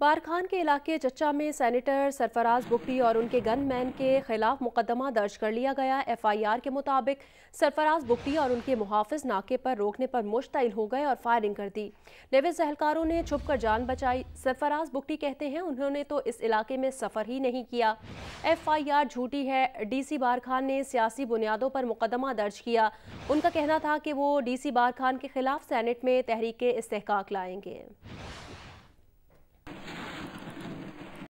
बारखान के इलाके चच्चा में सेनेटर सरफराज बुकटी और उनके गनमैन के खिलाफ मुकदमा दर्ज कर लिया गया एफआईआर के मुताबिक सरफराज बुगटी और उनके मुहाफिज नाके पर रोकने पर मुश्तिल हो गए और फायरिंग कर दी लेविस अहलकारों ने छुपकर जान बचाई सरफराज बुगटी कहते हैं उन्होंने तो इस इलाके में सफ़र ही नहीं किया एफआईआर झूठी है डी बारखान ने सियासी बुनियादों पर मुकदमा दर्ज किया उनका कहना था कि वो डी बारखान के खिलाफ सैनेट में तहरीक इस्तक लाएंगे